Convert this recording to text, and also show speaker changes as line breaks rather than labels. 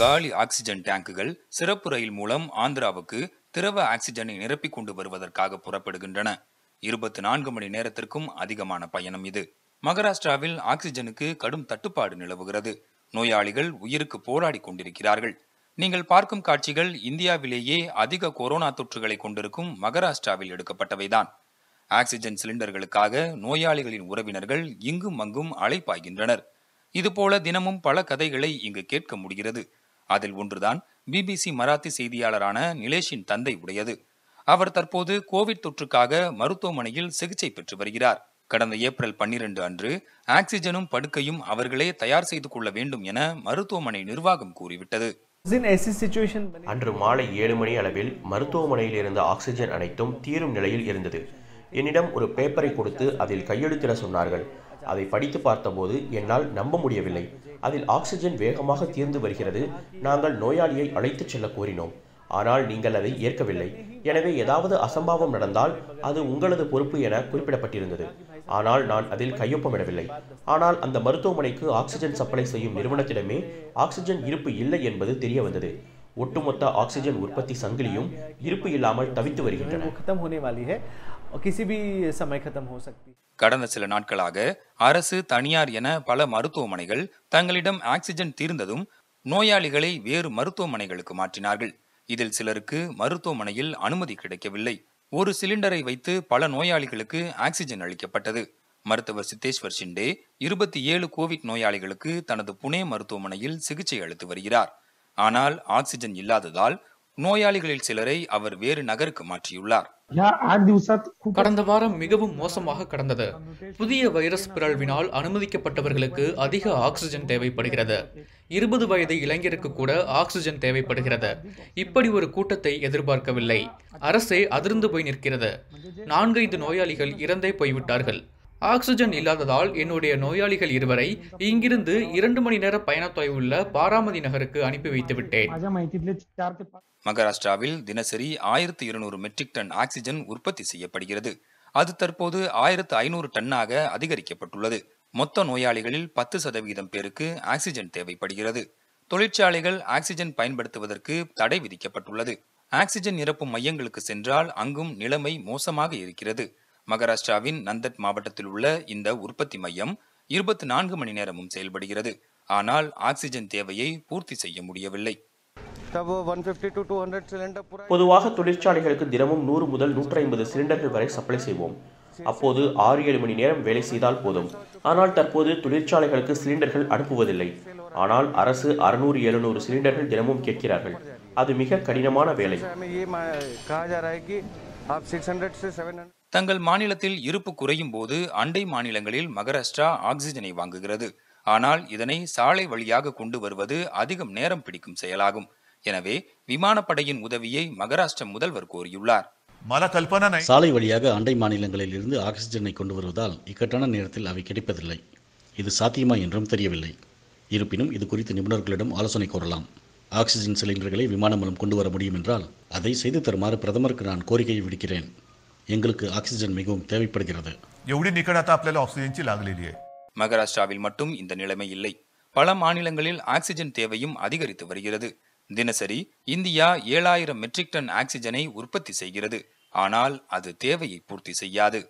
காலி ஆக்சிஜன் டேங்குகள் சிறப்பு ரயில் மூலம் ஆந்திராவுக்கு திரவ ஆக்சிஜனை நிரப்பிக் கொண்டு வருவதற்காக புறப்படுகின்றன இருபத்தி நான்கு மணி நேரத்திற்கும் அதிகமான பயணம் இது மகாராஷ்டிராவில் ஆக்சிஜனுக்கு கடும் தட்டுப்பாடு நிலவுகிறது நோயாளிகள் உயிருக்கு போராடி கொண்டிருக்கிறார்கள் நீங்கள் பார்க்கும் காட்சிகள் இந்தியாவிலேயே அதிக கொரோனா தொற்றுகளை கொண்டிருக்கும் மகாராஷ்டிராவில் எடுக்கப்பட்டவைதான் ஆக்சிஜன் சிலிண்டர்களுக்காக நோயாளிகளின் உறவினர்கள் இங்கும் அங்கும் அலைப்பாய்கின்றனர் இதுபோல தினமும் பல கதைகளை இங்கு கேட்க முடிகிறது அதில் ஒன்றுதான் பிபிசி மராத்தி செய்தியாளரான நிலேஷின் தந்தை உடையது அவர் தற்போது கோவிட் தொற்றுக்காக மருத்துவமனையில் சிகிச்சை பெற்று வருகிறார் கடந்த ஏப்ரல் பன்னிரண்டு அன்று ஆக்சிஜனும் படுக்கையும் அவர்களே தயார் செய்து கொள்ள வேண்டும் என மருத்துவமனை நிர்வாகம் கூறிவிட்டது அன்று மாலை ஏழு மணி அளவில்
மருத்துவமனையில் இருந்த ஆக்சிஜன் அனைத்தும் தீரும் நிலையில் இருந்தது என்னிடம் ஒரு பேப்பரை கொடுத்து அதில் கையெழுத்திட சொன்னார்கள் அதை படித்து பார்த்தபோது என்னால் நம்ப முடியவில்லை அதில் ஆக்சிஜன் வேகமாக தீர்ந்து வருகிறது நாங்கள் நோயாளியை அழைத்துச் செல்ல கோரினோம் ஆனால் நீங்கள் அதை ஏற்கவில்லை எனவே ஏதாவது அசம்பாவம் நடந்தால் அது உங்களது பொறுப்பு என குறிப்பிடப்பட்டிருந்தது ஆனால் நான் அதில் கையொப்பமிடவில்லை ஆனால் அந்த மருத்துவமனைக்கு ஆக்சிஜன் சப்ளை செய்யும் நிறுவனத்திடமே ஆக்சிஜன் இருப்பு இல்லை என்பது தெரிய வந்தது ஒட்டுமொத்த ஆக்சிஜன் உற்பத்தி சங்கிலியும்
இருப்பு இல்லாமல் தவித்து வருகின்றன கடந்த சில நாட்களாக அரசு தனியார் என பல மருத்துவமனைகள் தங்களிடம் ஆக்சிஜன் தீர்ந்ததும் நோயாளிகளை வேறு மருத்துவமனைகளுக்கு மாற்றினார்கள் இதில் சிலருக்கு மருத்துவமனையில் அனுமதி கிடைக்கவில்லை ஒரு சிலிண்டரை வைத்து பல நோயாளிகளுக்கு ஆக்சிஜன் அளிக்கப்பட்டது மருத்துவர் சித்தேஸ்வர் ஷிண்டே இருபத்தி ஏழு கோவிட் நோயாளிகளுக்கு தனது புனே மருத்துவமனையில் சிகிச்சை அளித்து வருகிறார் ஆனால் ஆக்சிஜன் இல்லாததால் நோயாளிகளில் சிலரை அவர் வேறு நகருக்கு மாற்றியுள்ளார்
கடந்த வாரம் மிகவும் மோசமாக கடந்தது புதிய வைரஸ் பிறழ்வினால் அனுமதிக்கப்பட்டவர்களுக்கு அதிக ஆக்சிஜன் தேவைப்படுகிறது இருபது வயது இளைஞருக்கு கூட ஆக்சிஜன் தேவைப்படுகிறது இப்படி ஒரு கூட்டத்தை எதிர்பார்க்கவில்லை அரசே அதிர்ந்து போய் நிற்கிறது நான்கைந்து நோயாளிகள் இறந்தே போய்விட்டார்கள் ஆக்சிஜன் இல்லாததால் என்னுடைய நோயாளிகள் இருவரை இங்கிருந்து இரண்டு மணி நேர பயண தொலைவுள்ள
பாராமதி நகருக்கு அனுப்பி வைத்து விட்டேன் மகாராஷ்டிராவில் தினசரி ஆயிரத்தி இருநூறு மெட்ரிக் டன் ஆக்சிஜன் உற்பத்தி செய்யப்படுகிறது அது தற்போது ஆயிரத்து ஐநூறு டன்னாக அதிகரிக்கப்பட்டுள்ளது மொத்த நோயாளிகளில் பத்து சதவீதம் பேருக்கு ஆக்சிஜன் தேவைப்படுகிறது தொழிற்சாலைகள் ஆக்சிஜன் பயன்படுத்துவதற்கு தடை விதிக்கப்பட்டுள்ளது ஆக்சிஜன் நிரப்பும் மையங்களுக்கு சென்றால் அங்கும் நிலைமை மோசமாக இருக்கிறது மகாராஷ்டிராவின் நந்தட் மாவட்டத்தில் உள்ள இந்த உற்பத்தி மையம் இருபத்தி நான்கு மணி நேரமும் செயல்படுகிறது ஆனால் ஆக்சிஜன் தேவையை பூர்த்தி செய்ய முடியவில்லை பொதுவாக
தொழிற்சாலைகளுக்கு தினமும் நூறு முதல் நூற்றி ஐம்பது சிலிண்டர்கள் வரை சப்ளை செய்வோம் அப்போது ஆறு ஏழு மணி நேரம் வேலை செய்தால் போதும் ஆனால் தற்போது தொழிற்சாலைகளுக்கு சிலிண்டர்கள் அனுப்புவதில்லை ஆனால் அரசு அறுநூறு எழுநூறு சிலிண்டர்கள் தினமும் கேட்கிறார்கள் அது மிக கடினமான வேலை
தங்கள் மாநிலத்தில் இருப்பு குறையும் போது அண்டை மாநிலங்களில் மகாராஷ்டிரா ஆக்சிஜனை வாங்குகிறது ஆனால் இதனை சாலை வழியாக கொண்டு வருவது அதிகம் நேரம் பிடிக்கும் செயலாகும் எனவே விமானப்படையின் உதவியை மகாராஷ்டிர முதல்வர் கோரியுள்ளார்
சாலை வழியாக அண்டை மாநிலங்களில் இருந்து ஆக்சிஜனை கொண்டு வருவதால் இக்கட்டான நேரத்தில் அவை கிடைப்பதில்லை இது சாத்தியமா என்றும் தெரியவில்லை இருப்பினும் இது குறித்து நிபுணர்களிடம் ஆலோசனை கோரலாம் ஆக்சிஜன் சிலிண்டர்களை விமானம் மூலம் கொண்டு வர முடியும் என்றால் அதை செய்து தருமாறு பிரதமருக்கு நான் கோரிக்கையை விடுக்கிறேன் எங்களுக்கு ஆக்சிஜன் மிகவும் தேவைப்படுகிறது
மகாராஷ்டிராவில் மட்டும் இந்த நிலைமை இல்லை பல மாநிலங்களில் ஆக்சிஜன் தேவையும் அதிகரித்து வருகிறது தினசரி இந்தியா ஏழாயிரம் மெட்ரிக் டன் ஆக்சிஜனை உற்பத்தி செய்கிறது ஆனால் அது தேவையை பூர்த்தி செய்யாது